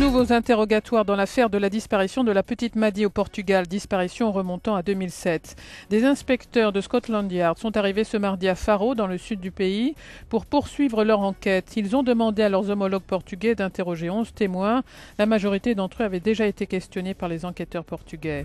Nouveaux interrogatoires dans l'affaire de la disparition de la petite Madi au Portugal, disparition remontant à 2007. Des inspecteurs de Scotland Yard sont arrivés ce mardi à Faro, dans le sud du pays, pour poursuivre leur enquête. Ils ont demandé à leurs homologues portugais d'interroger 11 témoins. La majorité d'entre eux avaient déjà été questionnés par les enquêteurs portugais.